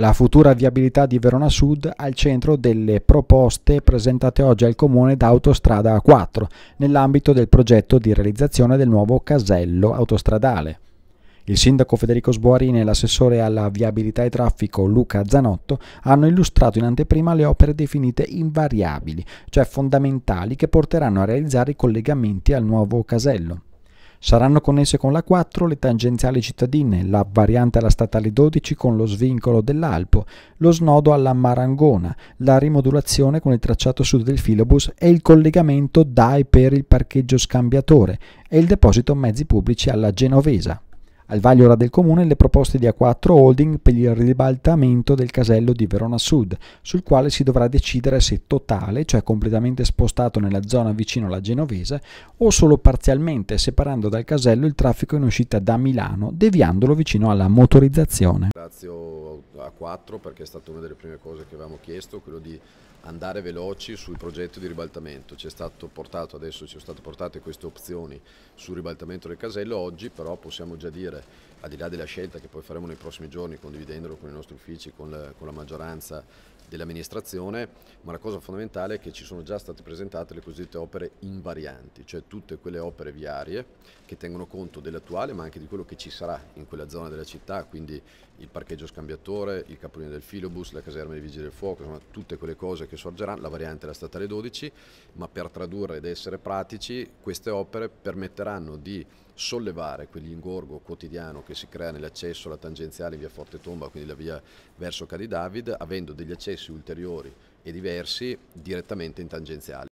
La futura viabilità di Verona Sud al centro delle proposte presentate oggi al Comune da Autostrada a 4 nell'ambito del progetto di realizzazione del nuovo casello autostradale. Il sindaco Federico Sboarini e l'assessore alla viabilità e traffico Luca Zanotto hanno illustrato in anteprima le opere definite invariabili, cioè fondamentali, che porteranno a realizzare i collegamenti al nuovo casello. Saranno connesse con la 4 le tangenziali cittadine, la variante alla statale 12 con lo svincolo dell'Alpo, lo snodo alla Marangona, la rimodulazione con il tracciato sud del filobus e il collegamento dai per il parcheggio scambiatore e il deposito mezzi pubblici alla Genovesa. Al vaglio ora del Comune le proposte di A4 Holding per il ribaltamento del casello di Verona Sud, sul quale si dovrà decidere se totale, cioè completamente spostato nella zona vicino alla Genovese, o solo parzialmente separando dal casello il traffico in uscita da Milano, deviandolo vicino alla motorizzazione. Grazie A4 perché è stata una delle prime cose che avevamo chiesto, quello di andare veloci sul progetto di ribaltamento. Ci è stato portato adesso ci sono state portate queste opzioni sul ribaltamento del casello, oggi però possiamo già dire eh, al di là della scelta che poi faremo nei prossimi giorni condividendolo con i nostri uffici, con la, eh, con la maggioranza dell'amministrazione, ma la cosa fondamentale è che ci sono già state presentate le cosiddette opere invarianti, cioè tutte quelle opere viarie che tengono conto dell'attuale ma anche di quello che ci sarà in quella zona della città, quindi il parcheggio scambiatore, il capolinea del filobus, la caserma dei vigili del fuoco, insomma tutte quelle cose che sorgeranno, la variante è la statale 12, ma per tradurre ed essere pratici queste opere permetteranno di sollevare quell'ingorgo quotidiano che si crea nell'accesso alla tangenziale via Forte Tomba, quindi la via verso Cadi David, avendo degli accessi ulteriori e diversi direttamente in tangenziale.